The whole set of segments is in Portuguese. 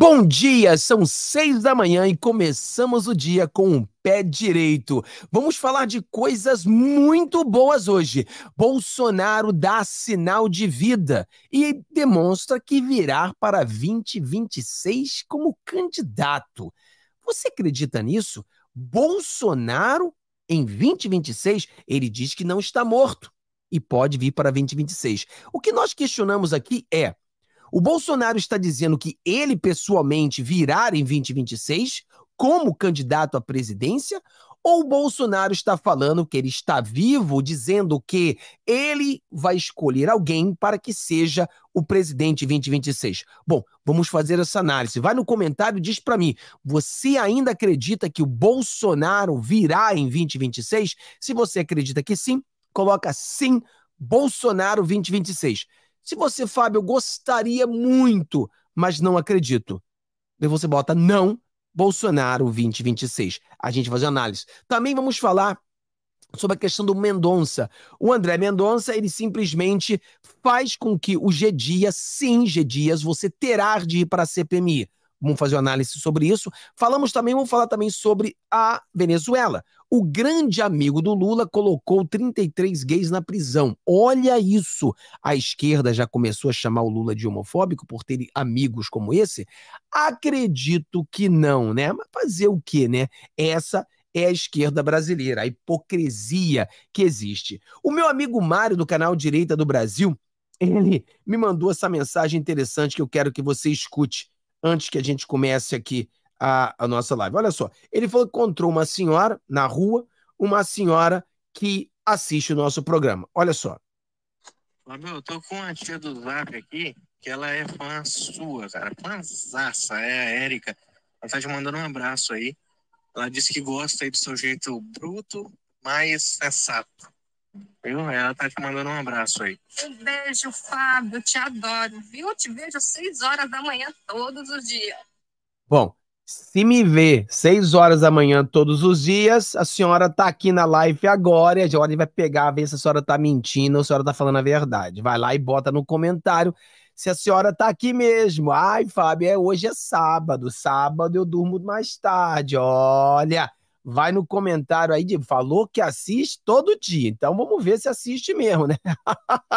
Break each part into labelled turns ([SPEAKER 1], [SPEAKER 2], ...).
[SPEAKER 1] Bom dia, são seis da manhã e começamos o dia com um pé direito. Vamos falar de coisas muito boas hoje. Bolsonaro dá sinal de vida e demonstra que virá para 2026 como candidato. Você acredita nisso? Bolsonaro em 2026, ele diz que não está morto e pode vir para 2026. O que nós questionamos aqui é: o Bolsonaro está dizendo que ele pessoalmente virá em 2026 como candidato à presidência? Ou o Bolsonaro está falando que ele está vivo, dizendo que ele vai escolher alguém para que seja o presidente 2026? Bom, vamos fazer essa análise. Vai no comentário e diz para mim: você ainda acredita que o Bolsonaro virá em 2026? Se você acredita que sim, coloca sim, Bolsonaro 2026. Se você, Fábio, gostaria muito, mas não acredito. Daí você bota não Bolsonaro 2026. A gente vai fazer análise. Também vamos falar sobre a questão do Mendonça. O André Mendonça, ele simplesmente faz com que o G Dias, sim, G Dias, você terá de ir para a CPMI. Vamos fazer uma análise sobre isso. Falamos também, vamos falar também sobre a Venezuela. O grande amigo do Lula colocou 33 gays na prisão. Olha isso! A esquerda já começou a chamar o Lula de homofóbico por ter amigos como esse? Acredito que não, né? Mas fazer o quê, né? Essa é a esquerda brasileira, a hipocrisia que existe. O meu amigo Mário, do canal Direita do Brasil, ele me mandou essa mensagem interessante que eu quero que você escute antes que a gente comece aqui a, a nossa live. Olha só, ele falou que encontrou uma senhora na rua, uma senhora que assiste o nosso programa. Olha só. Fábio, eu tô com uma tia do Zap aqui, que ela é fã sua, cara. Fãzaça, é a Érica. Ela tá te mandando um abraço aí. Ela disse que gosta aí do seu jeito bruto, mas sensato. Viu? Ela tá te mandando um abraço aí. Um beijo, Fábio. Te adoro, viu? Eu te vejo às 6 horas da manhã todos os dias. Bom, se me vê seis horas da manhã todos os dias, a senhora tá aqui na live agora e a gente vai pegar, ver se a senhora tá mentindo ou se a senhora tá falando a verdade. Vai lá e bota no comentário se a senhora tá aqui mesmo. Ai, Fábio, é, hoje é sábado. Sábado eu durmo mais tarde. Olha, vai no comentário aí, de, falou que assiste todo dia. Então vamos ver se assiste mesmo, né?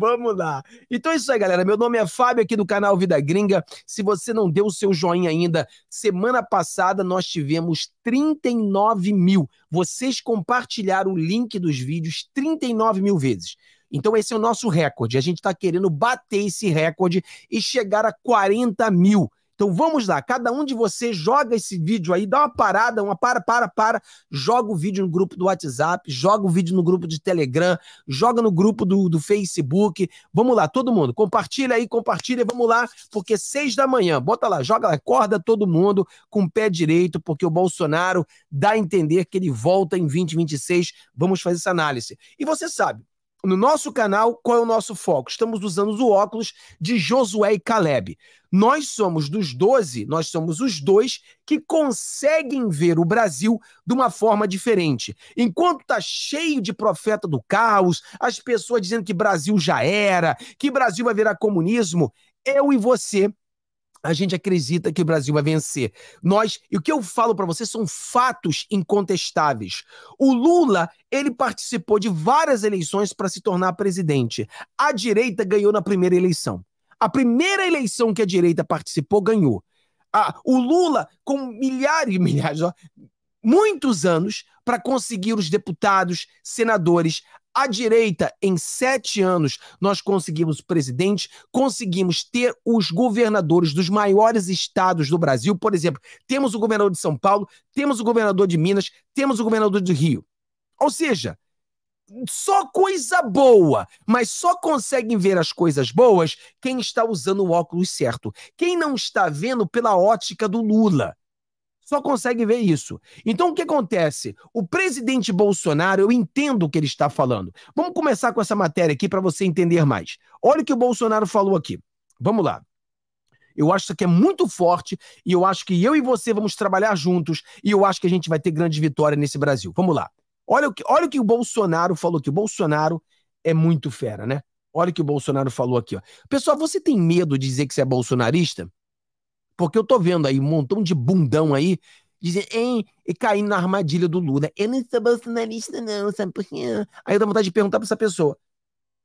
[SPEAKER 1] Vamos lá. Então é isso aí, galera. Meu nome é Fábio, aqui do canal Vida Gringa. Se você não deu o seu joinha ainda, semana passada nós tivemos 39 mil. Vocês compartilharam o link dos vídeos 39 mil vezes. Então esse é o nosso recorde. A gente está querendo bater esse recorde e chegar a 40 mil. Então vamos lá, cada um de vocês joga esse vídeo aí, dá uma parada, uma para, para, para, joga o vídeo no grupo do WhatsApp, joga o vídeo no grupo de Telegram, joga no grupo do, do Facebook. Vamos lá, todo mundo, compartilha aí, compartilha, vamos lá, porque seis da manhã, bota lá, joga lá, acorda todo mundo com o pé direito, porque o Bolsonaro dá a entender que ele volta em 2026. Vamos fazer essa análise. E você sabe, no nosso canal, qual é o nosso foco? Estamos usando o óculos de Josué e Caleb. Nós somos dos 12, nós somos os dois que conseguem ver o Brasil de uma forma diferente. Enquanto está cheio de profeta do caos, as pessoas dizendo que Brasil já era, que Brasil vai virar comunismo, eu e você a gente acredita que o Brasil vai vencer. Nós, e o que eu falo para vocês são fatos incontestáveis. O Lula, ele participou de várias eleições para se tornar presidente. A direita ganhou na primeira eleição. A primeira eleição que a direita participou ganhou. Ah, o Lula, com milhares, e milhares, ó, muitos anos para conseguir os deputados, senadores. À direita, em sete anos, nós conseguimos presidente, conseguimos ter os governadores dos maiores estados do Brasil. Por exemplo, temos o governador de São Paulo, temos o governador de Minas, temos o governador do Rio. Ou seja, só coisa boa, mas só conseguem ver as coisas boas quem está usando o óculos certo. Quem não está vendo pela ótica do Lula só consegue ver isso. Então, o que acontece? O presidente Bolsonaro, eu entendo o que ele está falando. Vamos começar com essa matéria aqui para você entender mais. Olha o que o Bolsonaro falou aqui. Vamos lá. Eu acho que é muito forte e eu acho que eu e você vamos trabalhar juntos e eu acho que a gente vai ter grande vitória nesse Brasil. Vamos lá. Olha o que, olha o, que o Bolsonaro falou aqui. O Bolsonaro é muito fera, né? Olha o que o Bolsonaro falou aqui. Ó. Pessoal, você tem medo de dizer que você é bolsonarista? Porque eu tô vendo aí um montão de bundão aí dizendo, hein, e caindo na armadilha do Lula. Eu não sou bolsonarista, não, sabe por quê? Aí eu dou vontade de perguntar pra essa pessoa: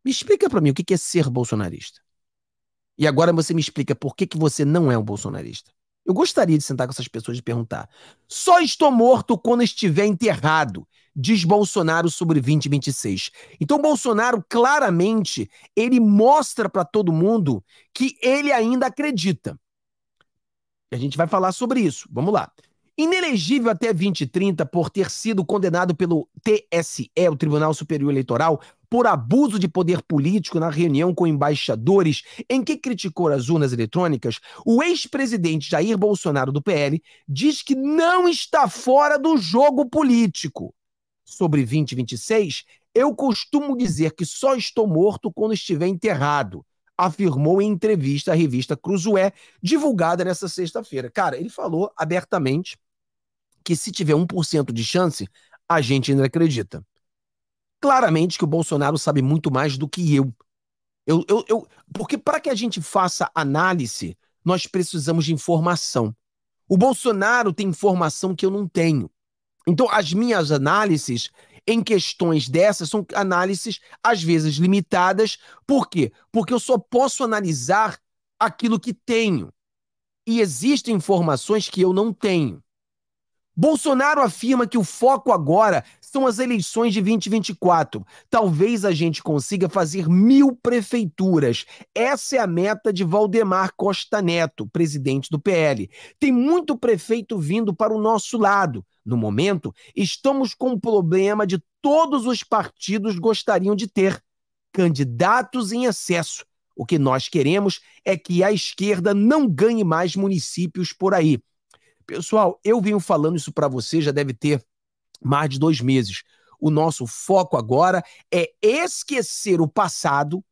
[SPEAKER 1] me explica pra mim o que é ser bolsonarista. E agora você me explica por que, que você não é um bolsonarista. Eu gostaria de sentar com essas pessoas e perguntar. Só estou morto quando estiver enterrado, diz Bolsonaro sobre 2026. Então Bolsonaro claramente ele mostra para todo mundo que ele ainda acredita. A gente vai falar sobre isso. Vamos lá. Inelegível até 2030 por ter sido condenado pelo TSE, o Tribunal Superior Eleitoral, por abuso de poder político na reunião com embaixadores em que criticou as urnas eletrônicas, o ex-presidente Jair Bolsonaro do PL diz que não está fora do jogo político. Sobre 2026, eu costumo dizer que só estou morto quando estiver enterrado afirmou em entrevista à revista Cruzoé, divulgada nesta sexta-feira. Cara, ele falou abertamente que se tiver 1% de chance, a gente ainda acredita. Claramente que o Bolsonaro sabe muito mais do que eu. eu, eu, eu porque para que a gente faça análise, nós precisamos de informação. O Bolsonaro tem informação que eu não tenho. Então, as minhas análises, em questões dessas são análises, às vezes, limitadas. Por quê? Porque eu só posso analisar aquilo que tenho. E existem informações que eu não tenho. Bolsonaro afirma que o foco agora são as eleições de 2024. Talvez a gente consiga fazer mil prefeituras. Essa é a meta de Valdemar Costa Neto, presidente do PL. Tem muito prefeito vindo para o nosso lado. No momento, estamos com um problema de todos os partidos gostariam de ter: candidatos em excesso. O que nós queremos é que a esquerda não ganhe mais municípios por aí. Pessoal, eu venho falando isso para você, já deve ter mais de dois meses. O nosso foco agora é esquecer o passado,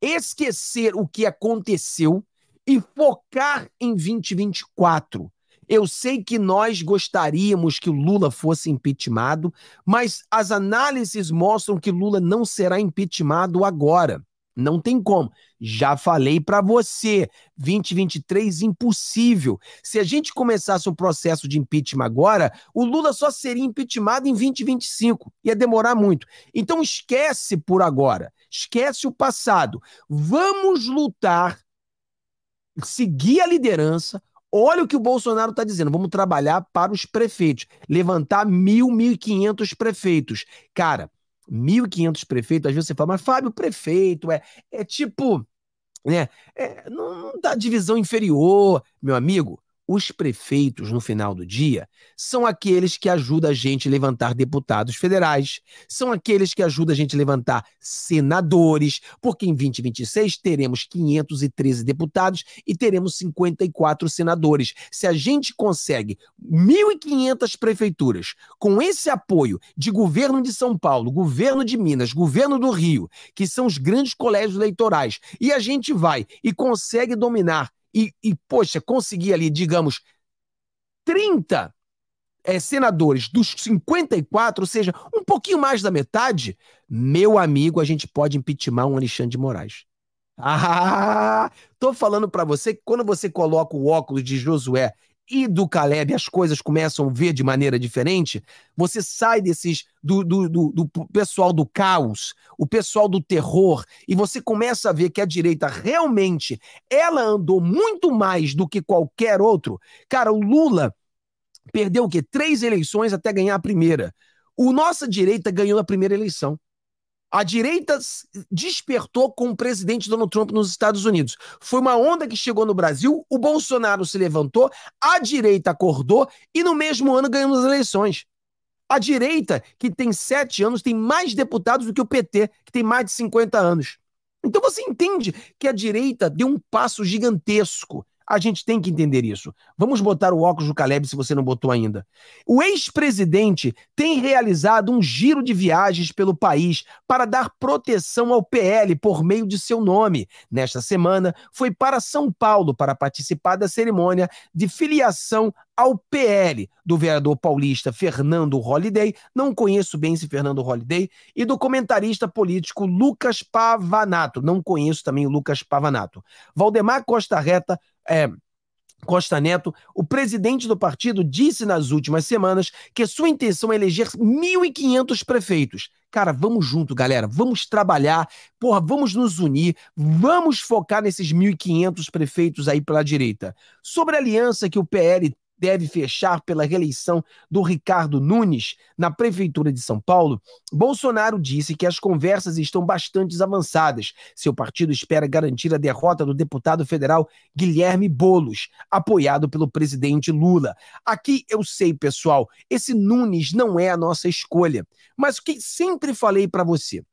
[SPEAKER 1] esquecer o que aconteceu e focar em 2024. Eu sei que nós gostaríamos que o Lula fosse impeachmentado, mas as análises mostram que Lula não será impeachmentado agora. Não tem como. Já falei para você, 2023 impossível. Se a gente começasse um processo de impeachment agora, o Lula só seria impeachmentado em 2025. Ia demorar muito. Então esquece por agora. Esquece o passado. Vamos lutar, seguir a liderança, Olha o que o Bolsonaro está dizendo. Vamos trabalhar para os prefeitos. Levantar mil, mil e quinhentos prefeitos. Cara, 1.500 prefeitos, às vezes você fala, mas Fábio, prefeito é, é tipo, né? É, não, não dá divisão inferior, meu amigo os prefeitos, no final do dia, são aqueles que ajudam a gente a levantar deputados federais, são aqueles que ajudam a gente a levantar senadores, porque em 2026 teremos 513 deputados e teremos 54 senadores. Se a gente consegue 1.500 prefeituras com esse apoio de governo de São Paulo, governo de Minas, governo do Rio, que são os grandes colégios eleitorais, e a gente vai e consegue dominar e, e poxa, conseguir ali, digamos, 30 é, eh, senadores dos 54, ou seja, um pouquinho mais da metade, meu amigo, a gente pode impeachmentar um Alexandre de Moraes. Ah, tô falando para você que quando você coloca o óculos de Josué e do Caleb as coisas começam a ver de maneira diferente, você sai desses do, do, do, do, pessoal do caos, o pessoal do terror, e você começa a ver que a direita realmente ela andou muito mais do que qualquer outro. Cara, o Lula perdeu o quê? Três eleições até ganhar a primeira. O nossa direita ganhou a primeira eleição. A direita despertou com o presidente Donald Trump nos Estados Unidos. Foi uma onda que chegou no Brasil, o Bolsonaro se levantou, a direita acordou e no mesmo ano ganhamos as eleições. A direita, que tem sete anos, tem mais deputados do que o PT, que tem mais de 50 anos. Então você entende que a direita deu um passo gigantesco a gente tem que entender isso. Vamos botar o óculos do Caleb se você não botou ainda. O ex-presidente tem realizado um giro de viagens pelo país para dar proteção ao PL por meio de seu nome. Nesta semana, foi para São Paulo para participar da cerimônia de filiação ao PL do vereador paulista Fernando Holliday, não conheço bem esse Fernando Holliday, e do comentarista político Lucas Pavanato, não conheço também o Lucas Pavanato. Valdemar Costa Reta é, Costa Neto, o presidente do partido disse nas últimas semanas que sua intenção é eleger 1.500 prefeitos. Cara, vamos junto, galera. Vamos trabalhar. Porra, vamos nos unir. Vamos focar nesses 1.500 prefeitos aí pela direita. Sobre a aliança que o PL deve fechar pela reeleição do Ricardo Nunes na Prefeitura de São Paulo, Bolsonaro disse que as conversas estão bastante avançadas. Seu partido espera garantir a derrota do deputado federal Guilherme Bolos, apoiado pelo presidente Lula. Aqui eu sei, pessoal, esse Nunes não é a nossa escolha. Mas o que sempre falei para você,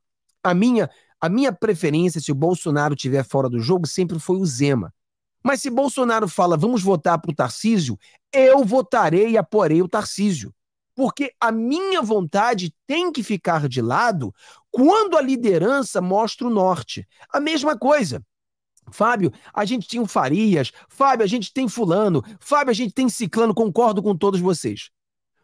[SPEAKER 1] a minha a minha preferência, se o Bolsonaro estiver fora do jogo, sempre foi o Zema. Mas se Bolsonaro fala, vamos votar para o Tarcísio, eu votarei e apoiarei o Tarcísio. Porque a minha vontade tem que ficar de lado quando a liderança mostra o norte. A mesma coisa. Fábio, a gente tinha o Farias. Fábio, a gente tem Fulano. Fábio, a gente tem Ciclano. Concordo com todos vocês.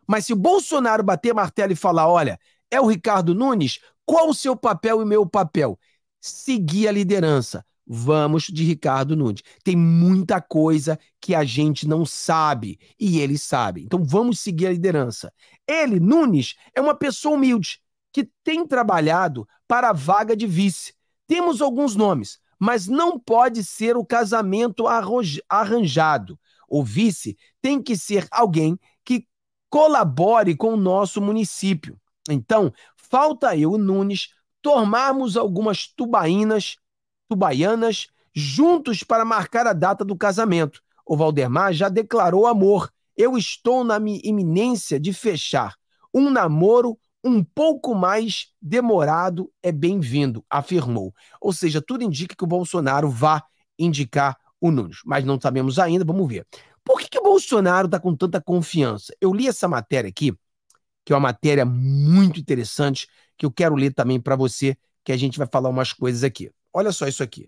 [SPEAKER 1] Mas se o Bolsonaro bater martelo e falar: olha, é o Ricardo Nunes, qual o seu papel e o meu papel? Seguir a liderança. Vamos de Ricardo Nunes. Tem muita coisa que a gente não sabe e ele sabe. Então vamos seguir a liderança. Ele, Nunes, é uma pessoa humilde que tem trabalhado para a vaga de vice. Temos alguns nomes, mas não pode ser o casamento arranjado. O vice tem que ser alguém que colabore com o nosso município. Então, falta eu, Nunes, tomarmos algumas tubainas tubaianas juntos para marcar a data do casamento. O Valdemar já declarou amor. Eu estou na iminência de fechar. Um namoro um pouco mais demorado é bem-vindo, afirmou. Ou seja, tudo indica que o Bolsonaro vá indicar o Nunes, mas não sabemos ainda, vamos ver. Por que, que o Bolsonaro está com tanta confiança? Eu li essa matéria aqui, que é uma matéria muito interessante, que eu quero ler também para você, que a gente vai falar umas coisas aqui. Olha só isso aqui.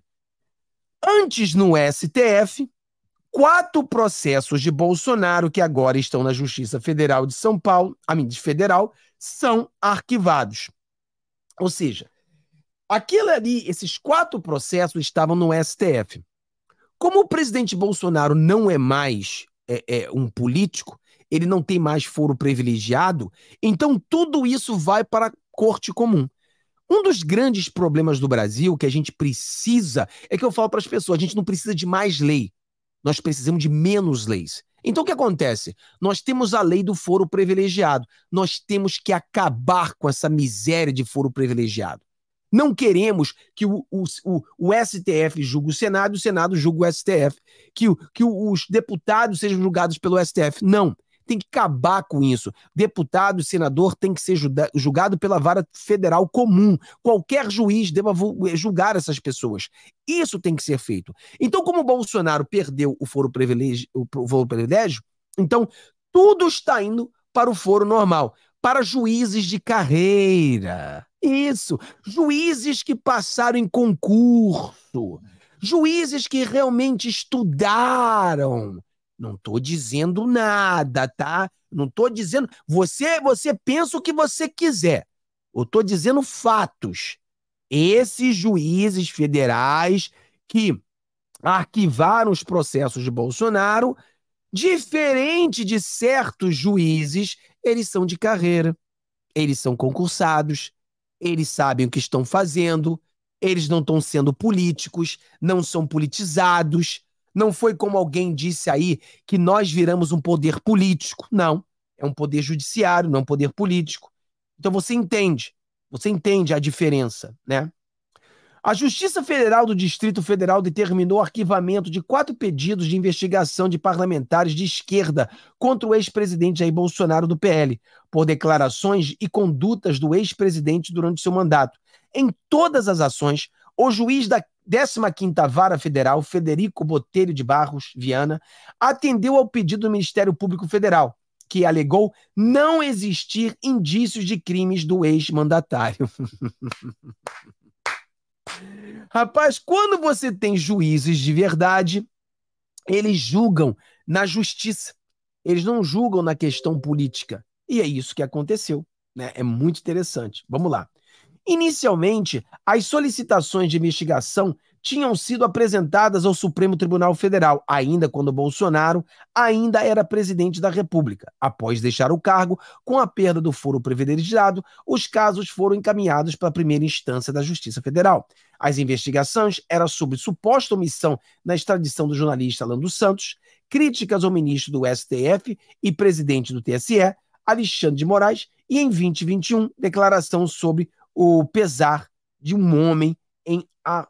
[SPEAKER 1] Antes no STF, quatro processos de Bolsonaro que agora estão na Justiça Federal de São Paulo, a mídia federal, são arquivados. Ou seja, aquilo ali, esses quatro processos estavam no STF. Como o presidente Bolsonaro não é mais é, é, um político, ele não tem mais foro privilegiado, então tudo isso vai para a corte comum. Um dos grandes problemas do Brasil que a gente precisa é que eu falo para as pessoas: a gente não precisa de mais lei, nós precisamos de menos leis. Então o que acontece? Nós temos a lei do foro privilegiado, nós temos que acabar com essa miséria de foro privilegiado. Não queremos que o, o, o, STF julgue o Senado e o Senado julgue o STF, que, que os deputados sejam julgados pelo STF. Não. Tem que acabar com isso. Deputado e senador tem que ser julgado pela vara federal comum. Qualquer juiz deva eh, julgar essas pessoas. Isso tem que ser feito. Então, como o Bolsonaro perdeu o foro privilégio, o foro privilégio então tudo está indo para o foro normal, para juízes de carreira. Isso, juízes que passaram em concurso, juízes que realmente estudaram, não tô dizendo nada, tá? Não tô dizendo. Você, você pensa o que você quiser. Eu tô dizendo fatos. Esses juízes federais que arquivaram os processos de Bolsonaro, diferente de certos juízes, eles são de carreira. Eles são concursados, eles sabem o que estão fazendo, eles não estão sendo políticos, não são politizados, não foi como alguém disse aí que nós viramos um poder político. Não. É um poder judiciário, não é um poder político. Então você entende. Você entende a diferença, né? A Justiça Federal do Distrito Federal determinou o arquivamento de quatro pedidos de investigação de parlamentares de esquerda contra o ex-presidente Jair Bolsonaro do PL, por declarações e condutas do ex-presidente durante seu mandato. Em todas as ações, o juiz da 15ª Vara Federal, Federico Botelho de Barros Viana, atendeu ao pedido do Ministério Público Federal, que alegou não existir indícios de crimes do ex-mandatário. Rapaz, quando você tem juízes de verdade, eles julgam na justiça. Eles não julgam na questão política. E é isso que aconteceu. Né? É muito interessante. Vamos lá. Inicialmente, as solicitações de investigação tinham sido apresentadas ao Supremo Tribunal Federal, ainda quando Bolsonaro ainda era presidente da República. Após deixar o cargo, com a perda do foro privilegiado, os casos foram encaminhados para a primeira instância da Justiça Federal. As investigações eram sobre suposta omissão na extradição do jornalista Alando Santos, críticas ao ministro do STF e presidente do TSE, Alexandre de Moraes, e em 2021, declaração sobre o pesar de um homem em a.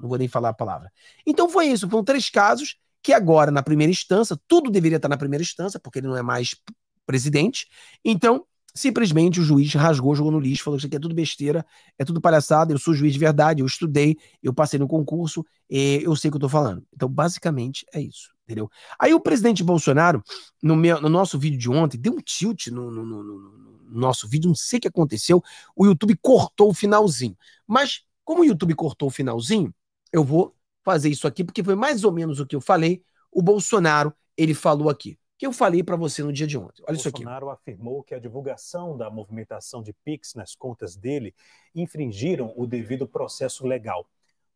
[SPEAKER 1] Não vou nem falar a palavra. Então foi isso. Foram três casos que agora, na primeira instância, tudo deveria estar na primeira instância, porque ele não é mais presidente. Então, simplesmente o juiz rasgou, jogou no lixo, falou que isso aqui é tudo besteira, é tudo palhaçada, eu sou juiz de verdade, eu estudei, eu passei no concurso, é, eu sei o que eu tô falando. Então, basicamente, é isso, entendeu? Aí o presidente Bolsonaro, no, meu, no nosso vídeo de ontem, deu um tilt no, no, no nosso vídeo, não sei o que aconteceu, o YouTube cortou o finalzinho. Mas, como o YouTube cortou o finalzinho, eu vou fazer isso aqui, porque foi mais ou menos o que eu falei, o Bolsonaro, ele falou aqui que eu falei para você no dia de ontem. Olha Bolsonaro isso aqui. Bolsonaro afirmou que a divulgação da movimentação de PIX nas contas dele infringiram o devido processo legal.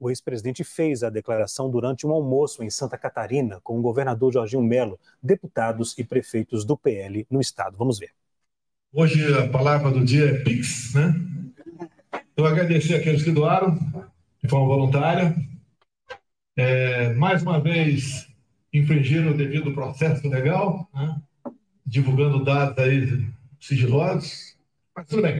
[SPEAKER 1] O ex-presidente fez a declaração durante um almoço em Santa Catarina com o governador Jorginho Melo, deputados e prefeitos do PL no estado. Vamos ver. Hoje a palavra do dia é PIX, né? Eu agradecer aqueles que doaram de forma voluntária. É, mais uma vez, infringiram o devido processo legal, né? divulgando dados aí sigilosos. Mas tudo bem.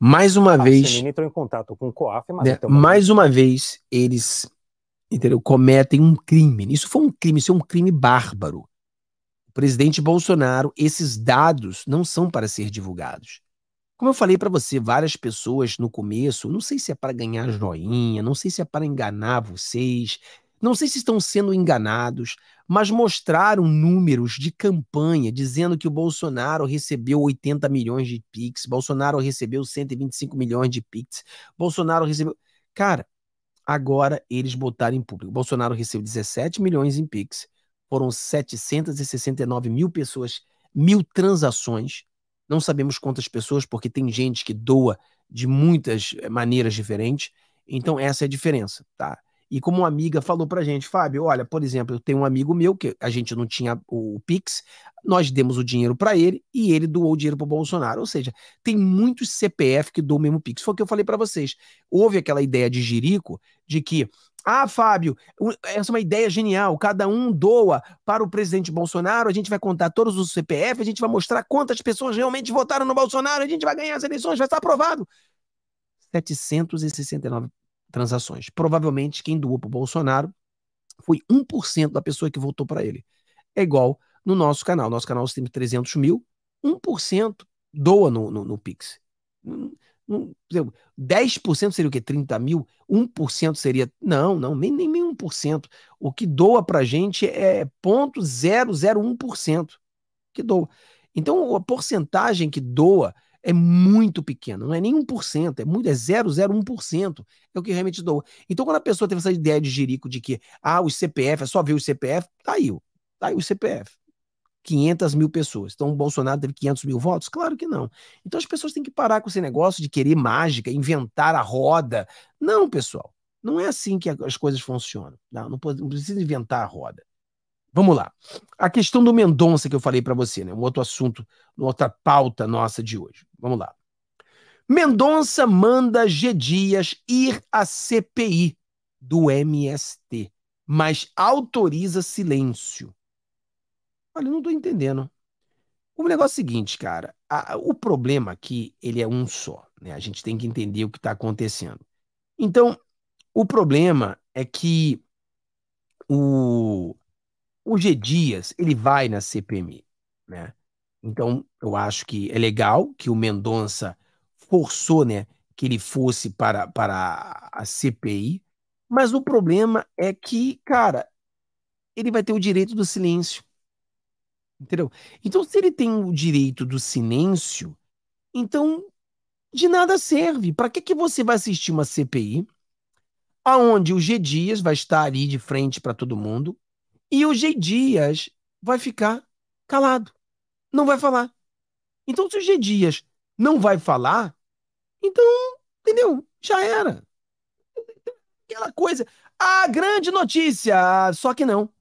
[SPEAKER 1] Mais uma a vez. entrou em contato com o COAF, mas. Né, então- mais uma vez, eles entendeu, cometem um crime. Isso foi um crime, isso é um crime bárbaro. O presidente Bolsonaro, esses dados não são para ser divulgados. Como eu falei para você, várias pessoas no começo, não sei se é para ganhar joinha, não sei se é para enganar vocês, não sei se estão sendo enganados, mas mostraram números de campanha dizendo que o Bolsonaro recebeu 80 milhões de Pix, Bolsonaro recebeu 125 milhões de Pix, Bolsonaro recebeu. Cara, agora eles botaram em público. Bolsonaro recebeu 17 milhões em Pix, foram 769 mil pessoas, mil transações. Não sabemos quantas pessoas, porque tem gente que doa de muitas eh, maneiras diferentes. Então, essa é a diferença, tá? E como uma amiga falou pra gente, Fábio, olha, por exemplo, eu tenho um amigo meu que a gente não tinha o Pix, nós demos o dinheiro para ele e ele doou o dinheiro pro Bolsonaro. Ou seja, tem muitos CPF que doam o mesmo Pix. Foi o que eu falei para vocês. Houve aquela ideia de Jerico de que ah, Fábio, essa é uma ideia genial. Cada um doa para o presidente Bolsonaro, a gente vai contar todos os CPF, a gente vai mostrar quantas pessoas realmente votaram no Bolsonaro, a gente vai ganhar as eleições, vai estar aprovado. 769 transações. Provavelmente quem doou para o Bolsonaro foi 1% da pessoa que votou para ele. É igual no nosso canal. Nosso canal tem 300 mil, 1% doa no, no, no Pix. 10% hum, hum, seria o quê? 30 mil? 1% seria. Não, não, nem, nem 1%. O que doa para a gente é 0,001% que doa. Então, a porcentagem que doa é muito pequeno, não é nem 1%, é muito, é 0,01%, é o que realmente doa. Então, quando a pessoa teve essa ideia de jerico de que, ah, o CPF, é só ver o CPF, tá aí, tá aí o CPF. 500 mil pessoas. Então, o Bolsonaro teve 500 mil votos? Claro que não. Então, as pessoas têm que parar com esse negócio de querer mágica, inventar a roda. Não, pessoal. Não é assim que as coisas funcionam. Tá? Não, não precisa inventar a roda. Vamos lá. A questão do Mendonça que eu falei para você, né? Um outro assunto, outra pauta nossa de hoje. Vamos lá. Mendonça manda G Dias ir à CPI do MST, mas autoriza silêncio. Olha, não tô entendendo. O negócio é o seguinte, cara, a, o problema aqui, ele é um só, né? A gente tem que entender o que está acontecendo. Então, o problema é que o o G Dias, ele vai na CPMI, né? Então, eu acho que é legal que o Mendonça forçou, né, que ele fosse para, para a CPI, mas o problema é que, cara, ele vai ter o direito do silêncio. Entendeu? Então, se ele tem o direito do silêncio, então de nada serve. Para que, que você vai assistir uma CPI aonde o G Dias vai estar ali de frente para todo mundo, e o G. Dias vai ficar calado, não vai falar. Então, se o G. Dias não vai falar, então, entendeu? Já era. Aquela coisa. A grande notícia! Só que não.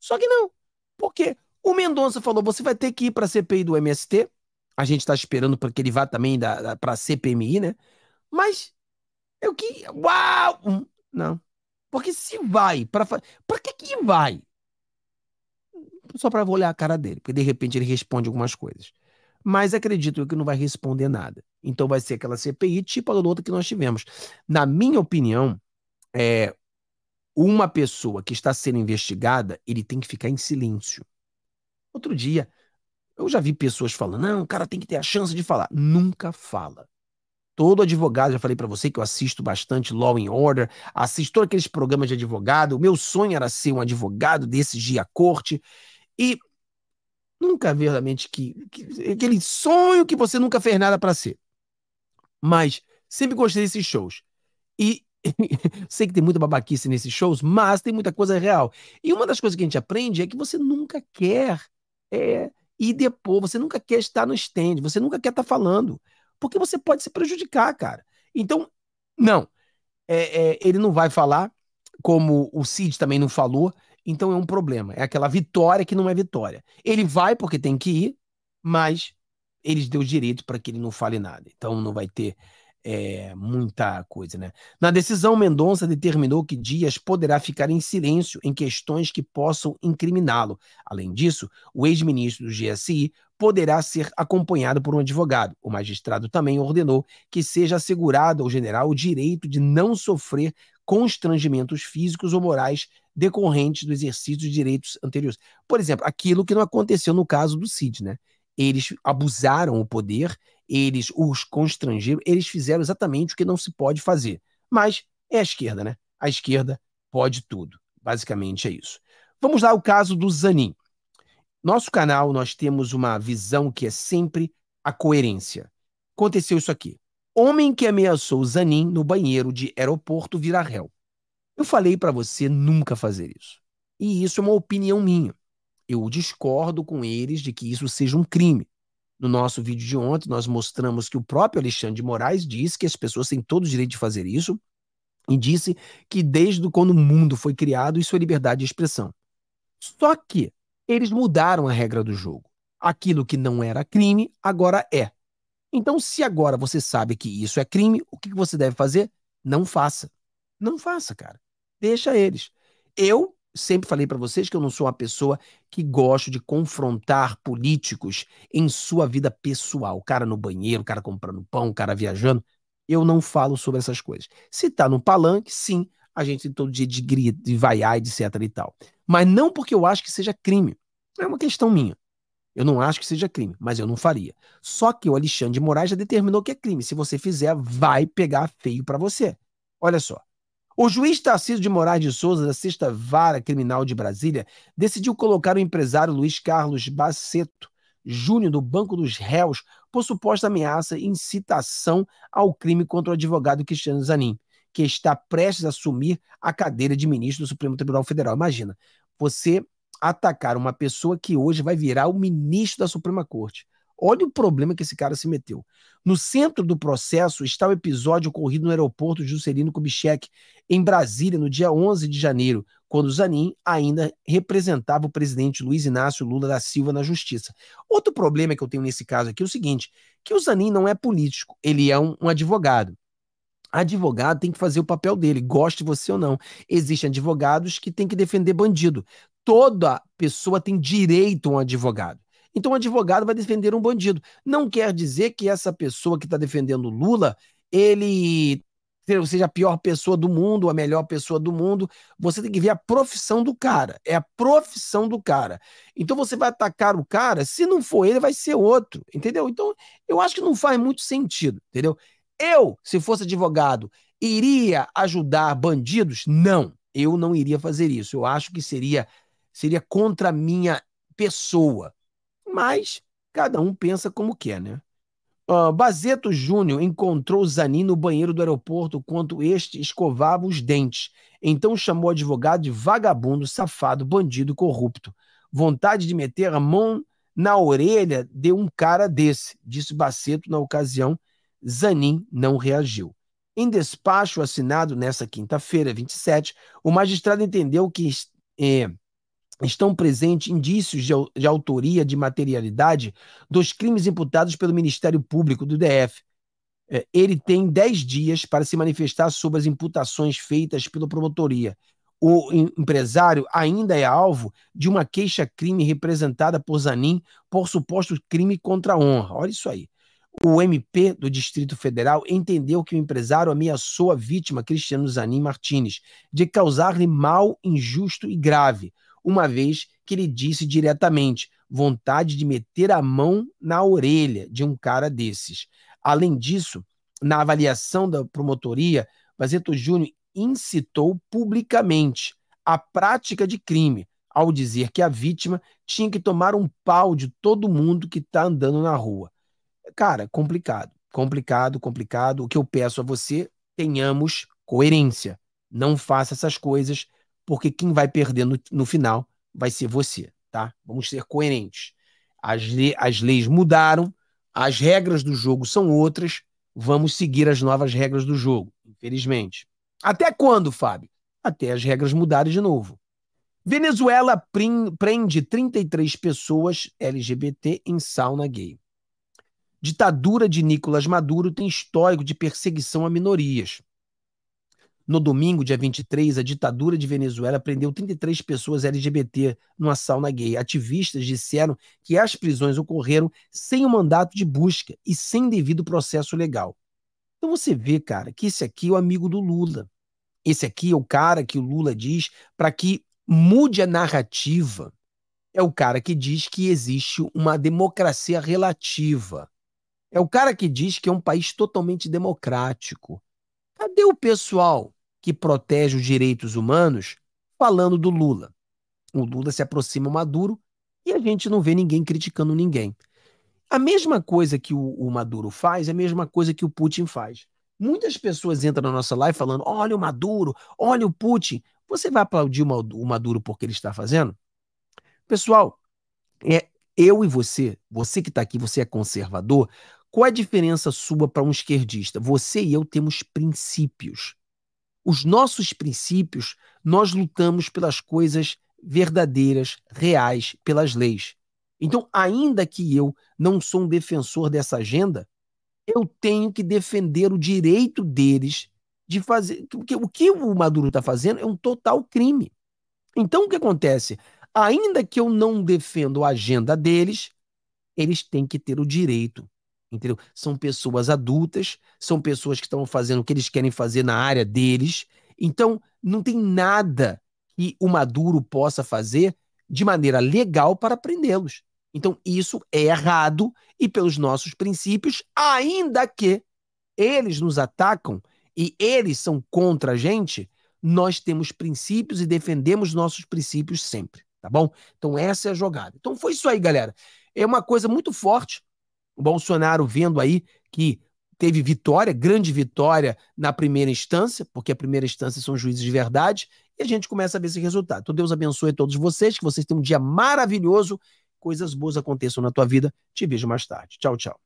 [SPEAKER 1] Só que não. Por quê? O Mendonça falou: você vai ter que ir para a CPI do MST. A gente está esperando para que ele vá também para a CPMI, né? Mas eu que. Uau! Hum, não. Porque se vai para para que que vai? Só para olhar a cara dele, porque de repente ele responde algumas coisas. Mas acredito que não vai responder nada. Então vai ser aquela CPI tipo a outra que nós tivemos. Na minha opinião, é uma pessoa que está sendo investigada, ele tem que ficar em silêncio. Outro dia, eu já vi pessoas falando: "Não, o cara tem que ter a chance de falar". Nunca fala todo advogado, já falei para você que eu assisto bastante Law and Order, assisto todos aqueles programas de advogado. O meu sonho era ser um advogado desse dia, à corte. E nunca verdadeiramente que, que aquele sonho que você nunca fez nada para ser. Mas sempre gostei desses shows. E sei que tem muita babaquice nesses shows, mas tem muita coisa real. E uma das coisas que a gente aprende é que você nunca quer é, ir depois, você nunca quer estar no stand, você nunca quer estar tá falando porque você pode se prejudicar, cara. Então, não. É, é, ele não vai falar, como o Cid também não falou, então é um problema. É aquela vitória que não é vitória. Ele vai porque tem que ir, mas eles deu direito para que ele não fale nada. Então não vai ter é, muita coisa, né? Na decisão, Mendonça determinou que Dias poderá ficar em silêncio em questões que possam incriminá-lo. Além disso, o ex-ministro do GSI poderá ser acompanhado por um advogado. O magistrado também ordenou que seja assegurado ao general o direito de não sofrer constrangimentos físicos ou morais decorrentes do exercício de direitos anteriores. Por exemplo, aquilo que não aconteceu no caso do Cid, né? eles abusaram o poder, eles os constrangeram, eles fizeram exatamente o que não se pode fazer. Mas é a esquerda, né? A esquerda pode tudo. Basicamente é isso. Vamos lá o caso do Zanin. Nosso canal, nós temos uma visão que é sempre a coerência. Aconteceu isso aqui. Homem que ameaçou Zanin no banheiro de aeroporto vira réu. Eu falei para você nunca fazer isso. E isso é uma opinião minha eu discordo com eles de que isso seja um crime. No nosso vídeo de ontem, nós mostramos que o próprio Alexandre de Moraes disse que as pessoas têm todo o direito de fazer isso e disse que desde quando o mundo foi criado, isso é liberdade de expressão. Só que eles mudaram a regra do jogo. Aquilo que não era crime, agora é. Então, se agora você sabe que isso é crime, o que você deve fazer? Não faça. Não faça, cara. Deixa eles. Eu sempre falei para vocês que eu não sou uma pessoa que gosto de confrontar políticos em sua vida pessoal. O cara no banheiro, o cara comprando pão, o cara viajando. Eu não falo sobre essas coisas. Se tá no palanque, sim, a gente tem todo dia de grito, de vaiar, etc e tal. Mas não porque eu acho que seja crime. É uma questão minha. Eu não acho que seja crime, mas eu não faria. Só que o Alexandre de Moraes já determinou que é crime. Se você fizer, vai pegar feio para você. Olha só. O juiz Tarcísio de Moraes de Souza, da Sexta Vara Criminal de Brasília, decidiu colocar o empresário Luiz Carlos Baceto Júnior do Banco dos Réus por suposta ameaça e incitação ao crime contra o advogado Cristiano Zanin, que está prestes a assumir a cadeira de ministro do Supremo Tribunal Federal. Imagina, você atacar uma pessoa que hoje vai virar o ministro da Suprema Corte. Olha o problema que esse cara se meteu. No centro do processo está o episódio ocorrido no aeroporto Juscelino Kubitschek, em Brasília, no dia 11 de janeiro, quando Zanin ainda representava o presidente Luiz Inácio Lula da Silva na justiça. Outro problema que eu tenho nesse caso aqui é o seguinte, que o Zanin não é político, ele é um, um advogado. Advogado tem que fazer o papel dele, goste você ou não. Existem advogados que têm que defender bandido. Toda pessoa tem direito a um advogado. Então, o advogado vai defender um bandido. Não quer dizer que essa pessoa que está defendendo Lula, ele seja a pior pessoa do mundo, a melhor pessoa do mundo. Você tem que ver a profissão do cara. É a profissão do cara. Então você vai atacar o cara, se não for ele, vai ser outro, entendeu? Então eu acho que não faz muito sentido, entendeu? Eu, se fosse advogado, iria ajudar bandidos? Não, eu não iria fazer isso. Eu acho que seria seria contra a minha pessoa. Mas cada um pensa como quer, né? Uh, Bazeto Júnior encontrou Zanin no banheiro do aeroporto quando este escovava os dentes. Então chamou o advogado de vagabundo, safado, bandido, corrupto. Vontade de meter a mão na orelha de um cara desse, disse Baceto na ocasião. Zanin não reagiu. Em despacho assinado nesta quinta-feira, 27, o magistrado entendeu que eh, estão presentes indícios de, de, autoria de materialidade dos crimes imputados pelo Ministério Público do DF. É, ele tem 10 dias para se manifestar sobre as imputações feitas pela promotoria. O empresário ainda é alvo de uma queixa-crime representada por Zanin por suposto crime contra a honra. Olha isso aí. O MP do Distrito Federal entendeu que o empresário ameaçou a vítima, Cristiano Zanin Martins, de causar-lhe mal injusto e grave uma vez que ele disse diretamente: vontade de meter a mão na orelha de um cara desses. Além disso, na avaliação da promotoria, Vazeto Júnior incitou publicamente a prática de crime ao dizer que a vítima tinha que tomar um pau de todo mundo que está andando na rua. Cara, complicado, complicado, complicado. O que eu peço a você, tenhamos coerência. Não faça essas coisas porque quem vai perder no, no final vai ser você, tá? Vamos ser coerentes. As, le as leis mudaram, as regras do jogo são outras, vamos seguir as novas regras do jogo, infelizmente. Até quando, Fábio? Até as regras mudarem de novo. Venezuela prende 33 pessoas LGBT em sauna gay. Ditadura de Nicolás Maduro tem histórico de perseguição a minorias. No domingo, dia 23, a ditadura de Venezuela prendeu 33 pessoas LGBT numa sauna gay. Ativistas disseram que as prisões ocorreram sem o um mandato de busca e sem devido processo legal. Então você vê, cara, que esse aqui é o amigo do Lula. Esse aqui é o cara que o Lula diz para que mude a narrativa. É o cara que diz que existe uma democracia relativa. É o cara que diz que é um país totalmente democrático. Cadê o pessoal que protege os direitos humanos falando do Lula. O Lula se aproxima Maduro e a gente não vê ninguém criticando ninguém. A mesma coisa que o, o Maduro faz é a mesma coisa que o Putin faz. Muitas pessoas entram na nossa live falando: olha o Maduro, olha o Putin. Você vai aplaudir o Maduro porque ele está fazendo? Pessoal, é eu e você, você que está aqui, você é conservador. Qual é a diferença sua para um esquerdista? Você e eu temos princípios os nossos princípios, nós lutamos pelas coisas verdadeiras, reais, pelas leis. Então, ainda que eu não sou um defensor dessa agenda, eu tenho que defender o direito deles de fazer. Porque o que o Maduro está fazendo é um total crime. Então, o que acontece? Ainda que eu não defenda a agenda deles, eles têm que ter o direito Entendeu? São pessoas adultas, são pessoas que estão fazendo o que eles querem fazer na área deles. Então, não tem nada que o Maduro possa fazer de maneira legal para prendê-los. Então, isso é errado e pelos nossos princípios, ainda que eles nos atacam e eles são contra a gente, nós temos princípios e defendemos nossos princípios sempre, tá bom? Então, essa é a jogada. Então, foi isso aí, galera. É uma coisa muito forte o Bolsonaro vendo aí que teve vitória, grande vitória na primeira instância, porque a primeira instância são juízes de verdade, e a gente começa a ver esse resultado. Então Deus abençoe todos vocês, que vocês tenham um dia maravilhoso, coisas boas aconteçam na tua vida. Te vejo mais tarde. Tchau, tchau.